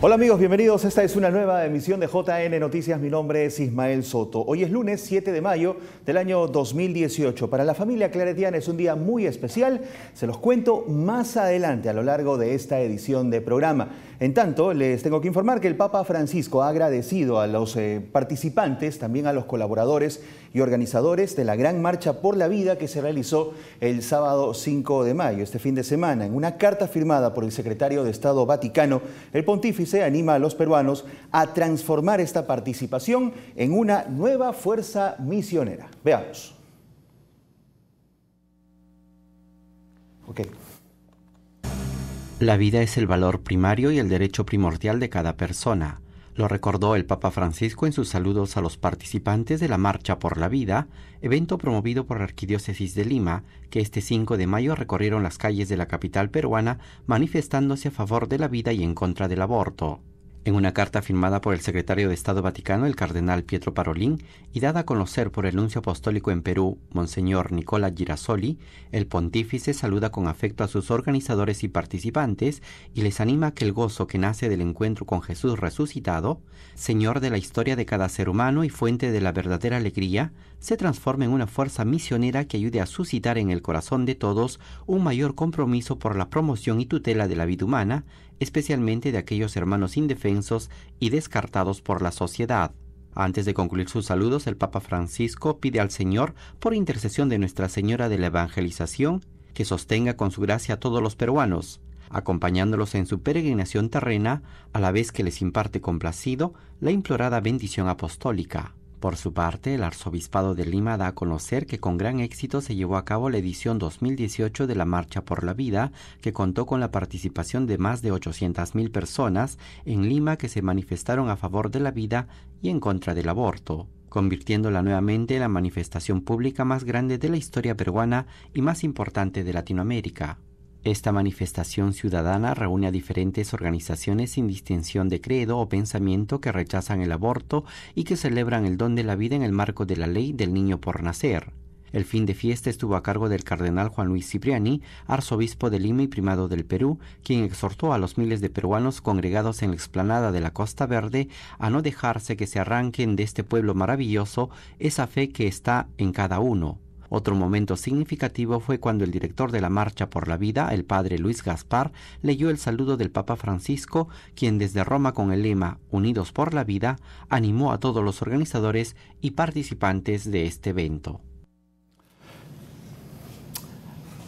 Hola amigos, bienvenidos. Esta es una nueva emisión de JN Noticias. Mi nombre es Ismael Soto. Hoy es lunes 7 de mayo del año 2018. Para la familia Claretiana es un día muy especial. Se los cuento más adelante a lo largo de esta edición de programa. En tanto, les tengo que informar que el Papa Francisco ha agradecido a los eh, participantes, también a los colaboradores y organizadores de la Gran Marcha por la Vida que se realizó el sábado 5 de mayo, este fin de semana. En una carta firmada por el secretario de Estado Vaticano, el pontífice anima a los peruanos a transformar esta participación en una nueva fuerza misionera. Veamos. Okay. La vida es el valor primario y el derecho primordial de cada persona, lo recordó el Papa Francisco en sus saludos a los participantes de la Marcha por la Vida, evento promovido por la Arquidiócesis de Lima, que este 5 de mayo recorrieron las calles de la capital peruana manifestándose a favor de la vida y en contra del aborto en una carta firmada por el secretario de Estado Vaticano, el cardenal Pietro Parolín, y dada a conocer por el nuncio apostólico en Perú, Monseñor Nicola Girasoli, el pontífice saluda con afecto a sus organizadores y participantes y les anima que el gozo que nace del encuentro con Jesús resucitado, Señor de la historia de cada ser humano y fuente de la verdadera alegría, se transforme en una fuerza misionera que ayude a suscitar en el corazón de todos un mayor compromiso por la promoción y tutela de la vida humana, especialmente de aquellos hermanos indefensos y descartados por la sociedad. Antes de concluir sus saludos, el Papa Francisco pide al Señor, por intercesión de Nuestra Señora de la Evangelización, que sostenga con su gracia a todos los peruanos, acompañándolos en su peregrinación terrena, a la vez que les imparte complacido la implorada bendición apostólica. Por su parte, el arzobispado de Lima da a conocer que con gran éxito se llevó a cabo la edición 2018 de la Marcha por la Vida, que contó con la participación de más de 800.000 personas en Lima que se manifestaron a favor de la vida y en contra del aborto, convirtiéndola nuevamente en la manifestación pública más grande de la historia peruana y más importante de Latinoamérica. Esta manifestación ciudadana reúne a diferentes organizaciones sin distinción de credo o pensamiento que rechazan el aborto y que celebran el don de la vida en el marco de la ley del niño por nacer. El fin de fiesta estuvo a cargo del cardenal Juan Luis Cipriani, arzobispo de Lima y primado del Perú, quien exhortó a los miles de peruanos congregados en la explanada de la Costa Verde a no dejarse que se arranquen de este pueblo maravilloso esa fe que está en cada uno. Otro momento significativo fue cuando el director de la Marcha por la Vida, el padre Luis Gaspar, leyó el saludo del Papa Francisco, quien desde Roma con el lema Unidos por la Vida animó a todos los organizadores y participantes de este evento.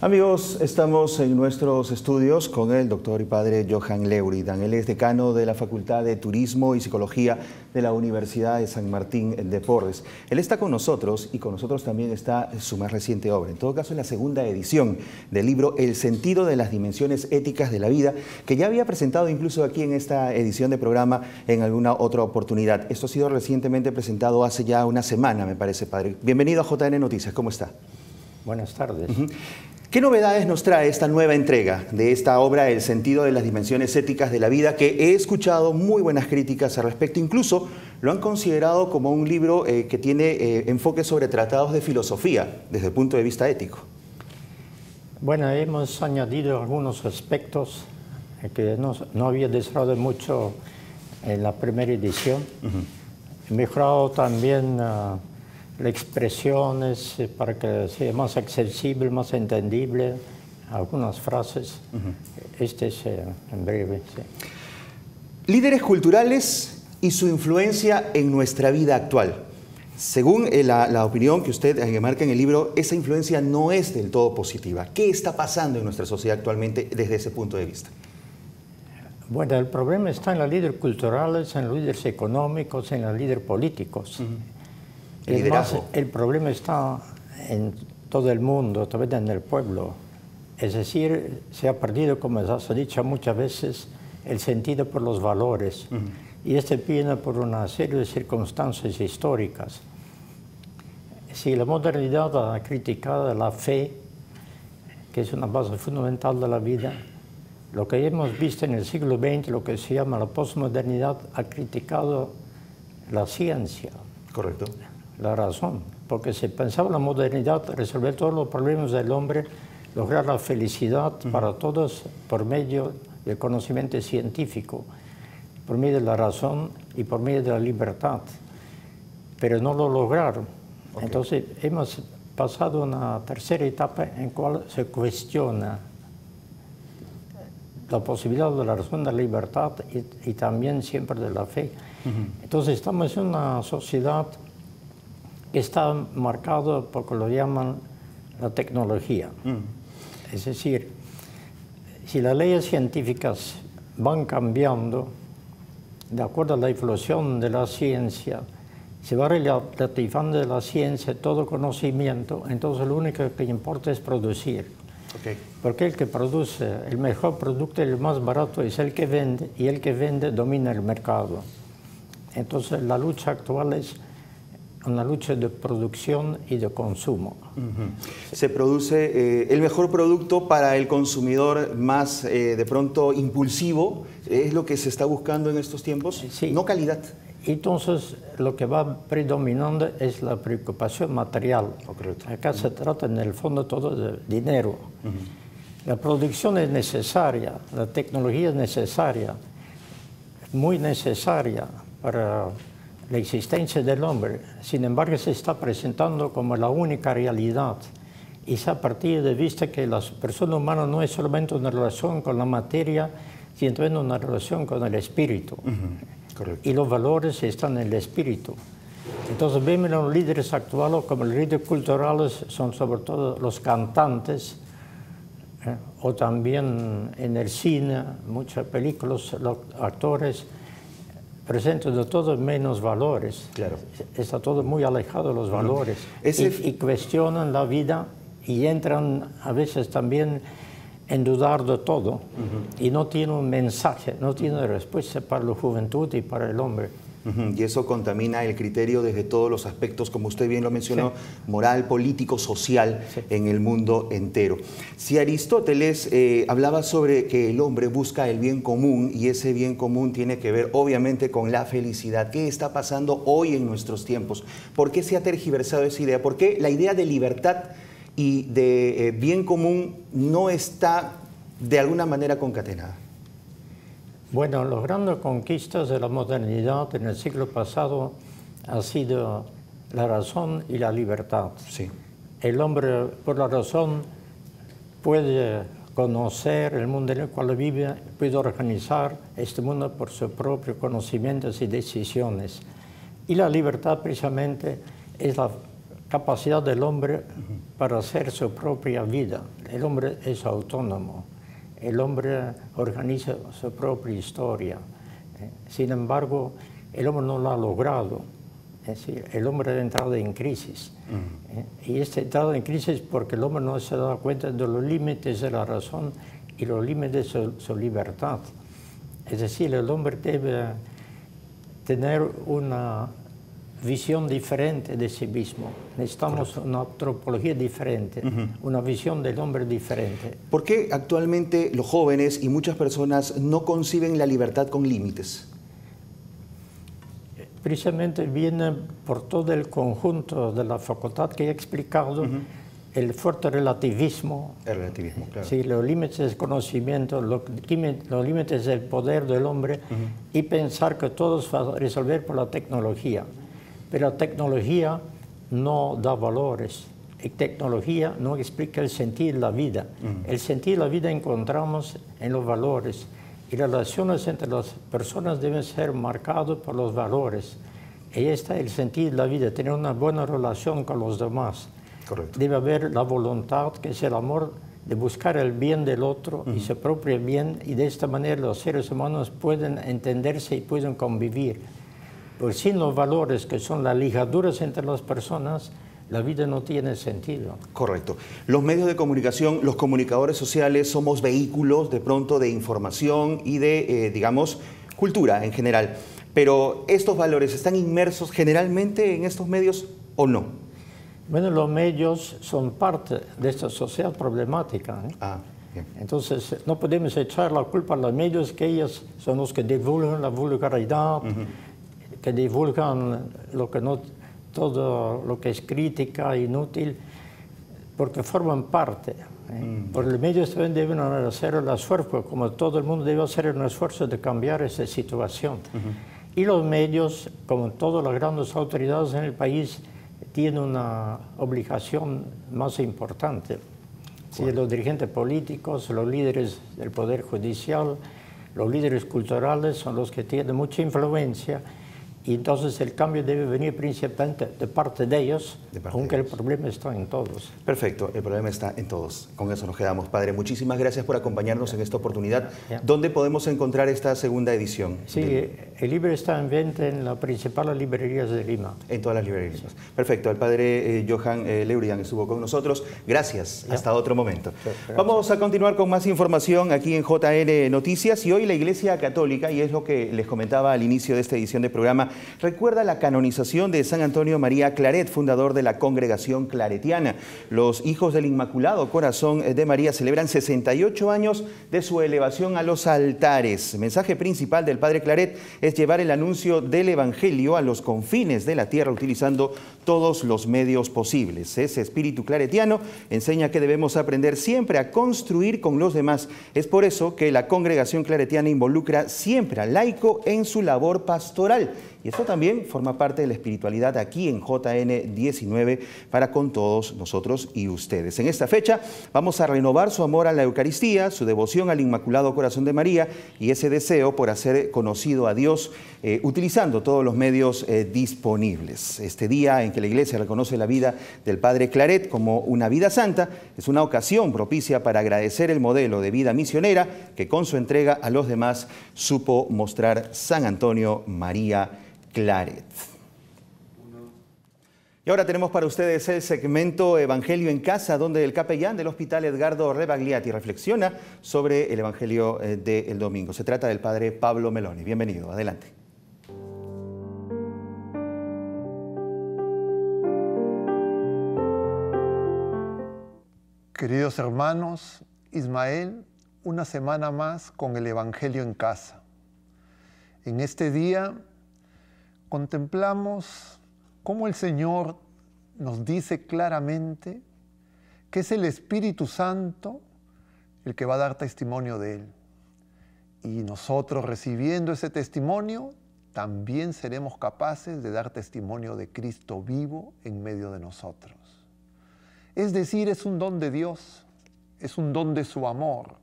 Amigos, estamos en nuestros estudios con el doctor y padre Johan Leuridan. Él es decano de la Facultad de Turismo y Psicología de la Universidad de San Martín de Porres. Él está con nosotros y con nosotros también está su más reciente obra. En todo caso, en la segunda edición del libro El sentido de las dimensiones éticas de la vida, que ya había presentado incluso aquí en esta edición de programa en alguna otra oportunidad. Esto ha sido recientemente presentado hace ya una semana, me parece, padre. Bienvenido a JN Noticias. ¿Cómo está? Buenas tardes. ¿Qué novedades nos trae esta nueva entrega de esta obra El sentido de las dimensiones éticas de la vida? Que he escuchado muy buenas críticas al respecto, incluso lo han considerado como un libro eh, que tiene eh, enfoque sobre tratados de filosofía desde el punto de vista ético. Bueno, hemos añadido algunos aspectos eh, que no, había desarrollado mucho en la primera edición. mejorado también ah, la expresión eh, para que sea más accesible, más entendible, algunas frases. Este es eh, en breve. Líderes culturales y su influencia en nuestra vida actual. Según eh, la, opinión que usted marca en el libro, esa influencia no es del todo positiva. ¿Qué está pasando en nuestra sociedad actualmente desde ese punto de vista? Bueno, el problema está en los líderes culturales, en los líderes económicos, en los líderes políticos el problema está en todo el mundo, también en el pueblo. Es decir, se ha perdido, como se ha dicho muchas veces, el sentido por los valores. Y este viene por una serie de circunstancias históricas. Si la modernidad ha criticado la fe, que es una base fundamental de la vida, lo que hemos visto en el siglo XX, lo que se llama la posmodernidad, ha criticado la ciencia. Correcto la razón, porque se pensaba la modernidad resolver todos los problemas del hombre, lograr la felicidad para todos por medio del conocimiento científico, por medio de la razón y por medio de la libertad, pero no lo lograron. Entonces hemos pasado una tercera etapa en cual se cuestiona la posibilidad de la razón, de la libertad y, también siempre de la fe. Entonces estamos en una sociedad que está marcado por lo llaman la tecnología. Mm. Es decir, si las leyes científicas van cambiando, de acuerdo a la evolución de la ciencia, se va relativando de la ciencia todo conocimiento, entonces lo único que importa es producir. Porque el que produce el mejor producto, el más barato, es el que vende, y el que vende domina el mercado. Entonces la lucha actual es una lucha de producción y de consumo. Se produce eh, el mejor producto para el consumidor más eh, de pronto impulsivo, es lo que se está buscando en estos tiempos, no calidad. Entonces, lo que va predominando es la preocupación material. Oh, Acá se trata en el fondo todo de dinero. La producción es necesaria, la tecnología es necesaria, muy necesaria para la existencia del hombre, sin embargo, se está presentando como la única realidad. Y es a partir de vista que la persona humana no es solamente una relación con la materia, sino también una relación con el espíritu. Y los valores están en el espíritu. Entonces vemos los líderes actuales como los líderes culturales son sobre todo los cantantes eh, o también en el cine, muchas películas, los actores presente de todos menos valores. Claro. Está todo muy alejado de los valores. y, cuestionan la vida y entran a veces también en dudar de todo y no tienen un mensaje, no tienen respuesta para la juventud y para el hombre. Y eso contamina el criterio desde todos los aspectos, como usted bien lo mencionó, moral, político, social, en el mundo entero. Si Aristóteles eh, hablaba sobre que el hombre busca el bien común y ese bien común tiene que ver obviamente con la felicidad, ¿qué está pasando hoy en nuestros tiempos? ¿Por qué se ha tergiversado esa idea? ¿Por qué la idea de libertad y de eh, bien común no está de alguna manera concatenada? Bueno, los grandes conquistas de la modernidad en el siglo pasado ha sido la razón y la libertad. Sí. El hombre, por la razón, puede conocer el mundo en el cual vive, puede organizar este mundo por sus propios conocimientos y decisiones. Y la libertad, precisamente, es la capacidad del hombre para hacer su propia vida. El hombre es autónomo el hombre organiza su propia historia. Eh, sin embargo, el hombre no lo ha logrado. Es decir, el hombre ha entrado en crisis. Eh, y este entrado en crisis porque el hombre no se da cuenta de los límites de la razón y los límites de su, su libertad. Es decir, el hombre debe tener una visión diferente de sí mismo. Necesitamos una antropología diferente, una visión del hombre diferente. ¿Por qué actualmente los jóvenes y muchas personas no conciben la libertad con límites? Precisamente viene por todo el conjunto de la facultad que he explicado. el fuerte relativismo. El relativismo, Sí, los límites del conocimiento, los, límites del poder del hombre y pensar que todo se resolver por la tecnología. Pero la tecnología no da valores. y tecnología no explica el sentido de la vida. Mm. El sentido de la vida encontramos en los valores. Y las relaciones entre las personas deben ser marcadas por los valores. Y está el sentido de la vida, tener una buena relación con los demás. Correcto. Debe haber la voluntad, que es el amor, de buscar el bien del otro y mm. su propio bien. Y de esta manera los seres humanos pueden entenderse y pueden convivir. Pues sin los valores que son las ligaduras entre las personas, la vida no tiene sentido. Correcto. Los medios de comunicación, los comunicadores sociales, somos vehículos de pronto de información y de, eh, digamos, cultura en general. Pero estos valores están inmersos generalmente en estos medios o no? Bueno, los medios son parte de esta sociedad problemática. ¿eh? Ah, Entonces, no podemos echar la culpa a los medios, que ellos son los que divulgan la vulgaridad que divulgan lo que no, todo lo que es crítica, inútil, porque forman parte. ¿eh? Por el medio también deben hacer el esfuerzo, como todo el mundo debe hacer un esfuerzo de cambiar esa situación. Y los medios, como todas las grandes autoridades en el país, tienen una obligación más importante. si los dirigentes políticos, los líderes del Poder Judicial, los líderes culturales son los que tienen mucha influencia y entonces el cambio debe venir principalmente de parte de ellos, aunque el problema está en todos. Perfecto, el problema está en todos. Con eso nos quedamos, padre. Muchísimas gracias por acompañarnos en esta oportunidad. ¿Dónde podemos encontrar esta segunda edición? Sí, el libro está en venta en las principales librerías de Lima. En todas las librerías. Perfecto, el padre eh, Johan eh, Leurian estuvo con nosotros. Gracias, hasta otro momento. Vamos a continuar con más información aquí en JN Noticias y hoy la Iglesia Católica, y es lo que les comentaba al inicio de esta edición de programa, recuerda la canonización de San Antonio María Claret, fundador de la congregación claretiana. Los hijos del Inmaculado Corazón de María celebran 68 años de su elevación a los altares. mensaje principal del padre Claret es llevar el anuncio del Evangelio a los confines de la tierra utilizando todos los medios posibles. Ese espíritu claretiano enseña que debemos aprender siempre a construir con los demás. Es por eso que la congregación claretiana involucra siempre al laico en su labor pastoral y esto también forma parte de la espiritualidad aquí en JN 19 para con todos nosotros y ustedes. En esta fecha vamos a renovar su amor a la Eucaristía, su devoción al Inmaculado Corazón de María y ese deseo por hacer conocido a Dios eh, utilizando todos los medios eh, disponibles. Este día en que la Iglesia reconoce la vida del Padre Claret como una vida santa es una ocasión propicia para agradecer el modelo de vida misionera que con su entrega a los demás supo mostrar San Antonio María Claret. Y ahora tenemos para ustedes el segmento Evangelio en Casa, donde el capellán del Hospital Edgardo Rebagliati reflexiona sobre el Evangelio eh, del domingo. Se trata del padre Pablo Meloni. Bienvenido, adelante. Queridos hermanos, Ismael, una semana más con el Evangelio en Casa. En este día contemplamos cómo el Señor nos dice claramente que es el Espíritu Santo el que va a dar testimonio de Él. Y nosotros recibiendo ese testimonio, también seremos capaces de dar testimonio de Cristo vivo en medio de nosotros. Es decir, es un don de Dios, es un don de su amor.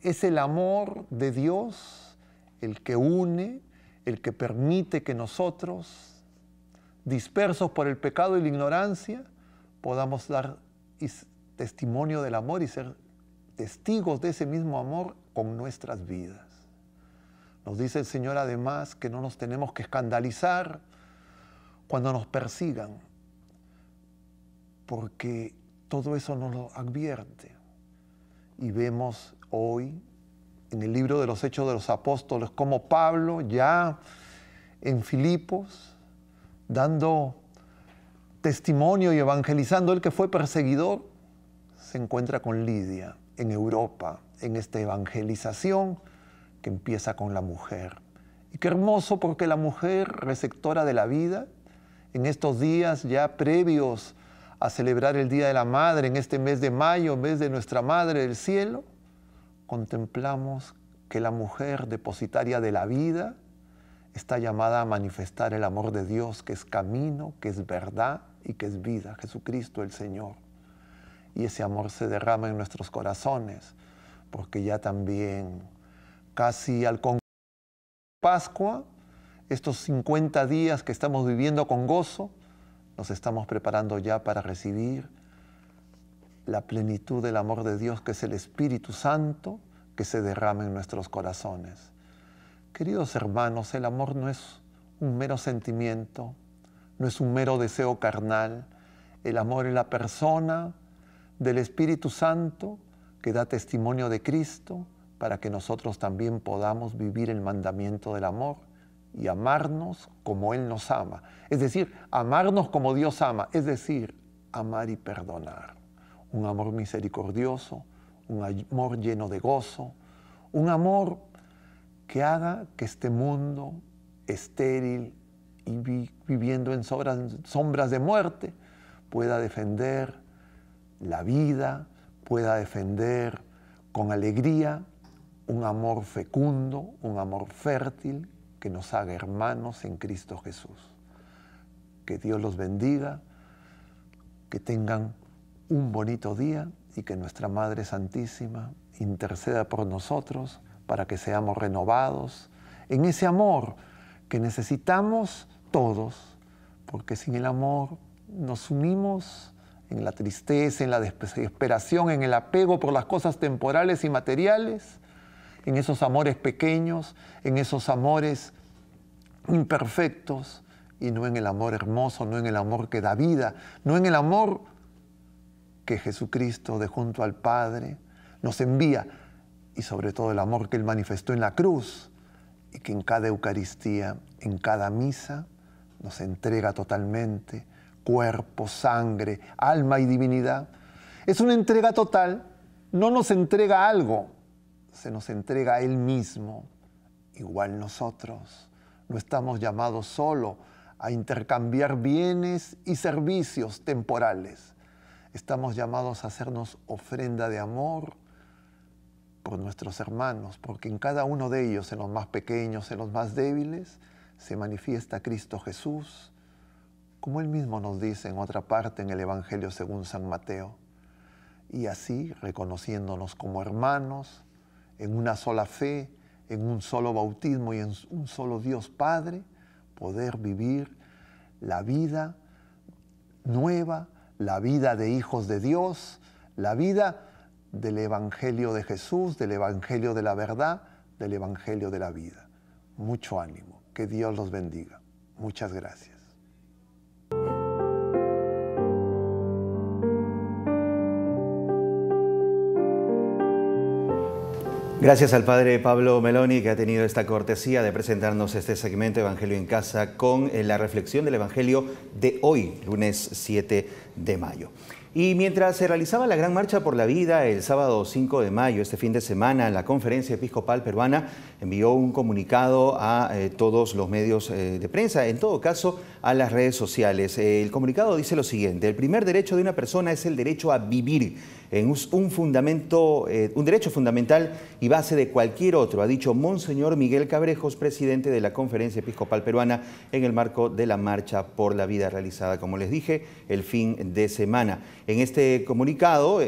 Es el amor de Dios el que une el que permite que nosotros, dispersos por el pecado y la ignorancia, podamos dar testimonio del amor y ser testigos de ese mismo amor con nuestras vidas. Nos dice el Señor además que no nos tenemos que escandalizar cuando nos persigan, porque todo eso nos lo advierte. Y vemos hoy en el libro de los Hechos de los Apóstoles, como Pablo ya en Filipos, dando testimonio y evangelizando, el que fue perseguidor, se encuentra con Lidia en Europa, en esta evangelización que empieza con la mujer. Y qué hermoso porque la mujer receptora de la vida, en estos días ya previos a celebrar el Día de la Madre, en este mes de mayo, mes de nuestra Madre del Cielo, contemplamos que la mujer depositaria de la vida está llamada a manifestar el amor de Dios, que es camino, que es verdad y que es vida, Jesucristo el Señor. Y ese amor se derrama en nuestros corazones, porque ya también casi al con Pascua, estos 50 días que estamos viviendo con gozo, nos estamos preparando ya para recibir la plenitud del amor de Dios, que es el Espíritu Santo, que se derrama en nuestros corazones. Queridos hermanos, el amor no es un mero sentimiento, no es un mero deseo carnal. El amor es la persona del Espíritu Santo que da testimonio de Cristo para que nosotros también podamos vivir el mandamiento del amor y amarnos como Él nos ama. Es decir, amarnos como Dios ama, es decir, amar y perdonar un amor misericordioso, un amor lleno de gozo, un amor que haga que este mundo estéril y viviendo en sombras de muerte pueda defender la vida, pueda defender con alegría un amor fecundo, un amor fértil que nos haga hermanos en Cristo Jesús. Que Dios los bendiga, que tengan un bonito día y que nuestra Madre Santísima interceda por nosotros para que seamos renovados en ese amor que necesitamos todos, porque sin el amor nos unimos en la tristeza, en la desesperación, en el apego por las cosas temporales y materiales, en esos amores pequeños, en esos amores imperfectos, y no en el amor hermoso, no en el amor que da vida, no en el amor que Jesucristo de junto al Padre nos envía y sobre todo el amor que Él manifestó en la cruz y que en cada Eucaristía, en cada misa, nos entrega totalmente cuerpo, sangre, alma y divinidad. Es una entrega total, no nos entrega algo, se nos entrega a Él mismo, igual nosotros. No estamos llamados solo a intercambiar bienes y servicios temporales, Estamos llamados a hacernos ofrenda de amor por nuestros hermanos, porque en cada uno de ellos, en los más pequeños, en los más débiles, se manifiesta Cristo Jesús, como él mismo nos dice en otra parte en el Evangelio según San Mateo. Y así, reconociéndonos como hermanos, en una sola fe, en un solo bautismo y en un solo Dios Padre, poder vivir la vida nueva, la vida de hijos de Dios, la vida del Evangelio de Jesús, del Evangelio de la verdad, del Evangelio de la vida. Mucho ánimo. Que Dios los bendiga. Muchas gracias. Gracias al padre Pablo Meloni que ha tenido esta cortesía de presentarnos este segmento Evangelio en Casa con eh, la reflexión del Evangelio de hoy, lunes 7 de mayo. Y mientras se realizaba la Gran Marcha por la Vida el sábado 5 de mayo, este fin de semana, en la Conferencia Episcopal Peruana, envió un comunicado a eh, todos los medios eh, de prensa, en todo caso a las redes sociales. Eh, el comunicado dice lo siguiente, el primer derecho de una persona es el derecho a vivir en un, fundamento, un derecho fundamental y base de cualquier otro, ha dicho Monseñor Miguel Cabrejos, presidente de la Conferencia Episcopal Peruana, en el marco de la Marcha por la Vida realizada, como les dije, el fin de semana. En este comunicado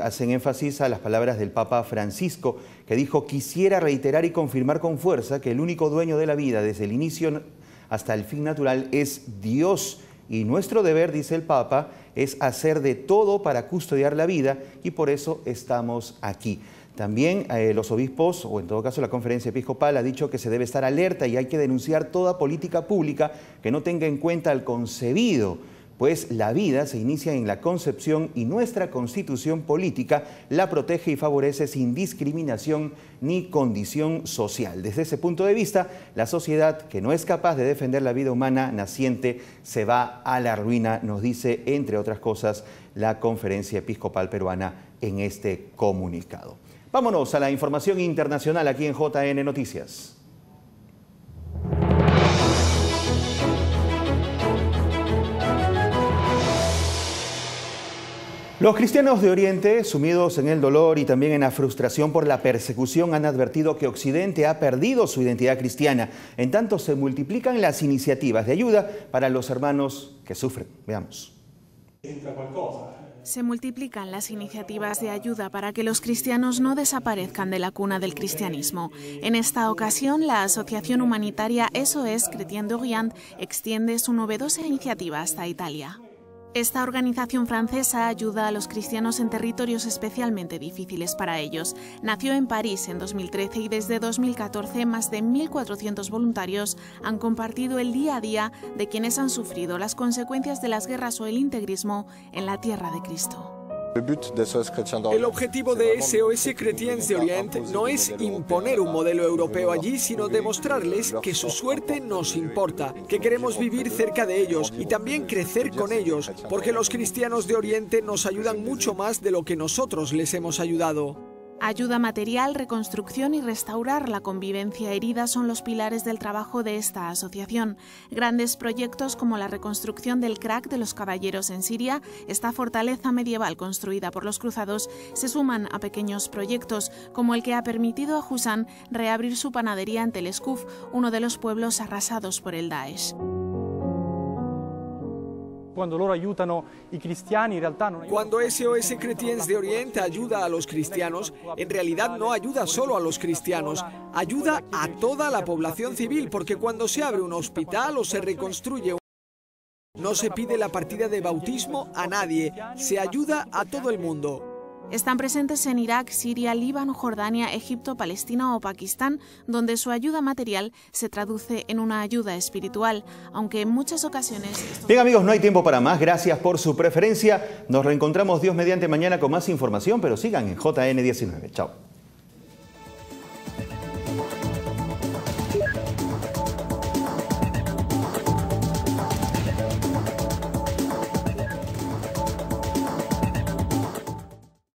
hacen énfasis a las palabras del Papa Francisco, que dijo, quisiera reiterar y confirmar afirmar con fuerza que el único dueño de la vida desde el inicio hasta el fin natural es Dios y nuestro deber, dice el Papa, es hacer de todo para custodiar la vida y por eso estamos aquí. También eh, los obispos, o en todo caso la conferencia episcopal, ha dicho que se debe estar alerta y hay que denunciar toda política pública que no tenga en cuenta al concebido pues la vida se inicia en la concepción y nuestra constitución política la protege y favorece sin discriminación ni condición social. Desde ese punto de vista, la sociedad que no es capaz de defender la vida humana naciente se va a la ruina, nos dice, entre otras cosas, la Conferencia Episcopal Peruana en este comunicado. Vámonos a la información internacional aquí en JN Noticias. Los cristianos de Oriente, sumidos en el dolor y también en la frustración por la persecución, han advertido que Occidente ha perdido su identidad cristiana. En tanto, se multiplican las iniciativas de ayuda para los hermanos que sufren. Veamos. Se multiplican las iniciativas de ayuda para que los cristianos no desaparezcan de la cuna del cristianismo. En esta ocasión, la asociación humanitaria SOS de Orient extiende su novedosa iniciativa hasta Italia. Esta organización francesa ayuda a los cristianos en territorios especialmente difíciles para ellos. Nació en París en 2013 y desde 2014 más de 1.400 voluntarios han compartido el día a día de quienes han sufrido las consecuencias de las guerras o el integrismo en la tierra de Cristo. El objetivo de SOS Chrétiens de Oriente no es imponer un modelo europeo allí, sino demostrarles que su suerte nos importa, que queremos vivir cerca de ellos y también crecer con ellos, porque los cristianos de Oriente nos ayudan mucho más de lo que nosotros les hemos ayudado. Ayuda material, reconstrucción y restaurar la convivencia herida son los pilares del trabajo de esta asociación. Grandes proyectos como la reconstrucción del crack de los caballeros en Siria, esta fortaleza medieval construida por los cruzados, se suman a pequeños proyectos como el que ha permitido a Husan reabrir su panadería en Telescuf, uno de los pueblos arrasados por el Daesh cuando loro los y cristianos, en realidad no. Cuando SOS Cretiens de Oriente ayuda a los cristianos, en realidad no ayuda solo a los cristianos, ayuda a toda la población civil, porque cuando se abre un hospital o se reconstruye un no se pide la partida de bautismo a nadie, se ayuda a todo el mundo. Están presentes en Irak, Siria, Líbano, Jordania, Egipto, Palestina o Pakistán, donde su ayuda material se traduce en una ayuda espiritual, aunque en muchas ocasiones... Bien amigos, no hay tiempo para más. Gracias por su preferencia. Nos reencontramos Dios mediante mañana con más información, pero sigan en JN19. Chao.